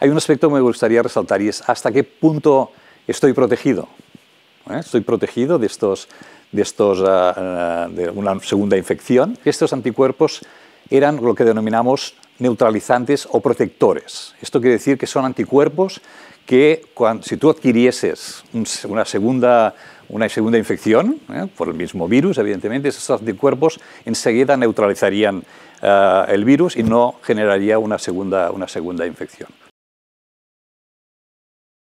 Hay un aspecto que me gustaría resaltar y es hasta qué punto estoy protegido. ¿eh? Estoy protegido eh, eh, de, una segunda infección. Estos anticuerpos eran lo que denominamos neutralizantes o protectores. Esto quiere decir que son anticuerpos que si tú adquirieses una segunda, infección por el mismo virus, evidentemente, esos anticuerpos enseguida neutralizarían el virus y no generaría una segunda infección.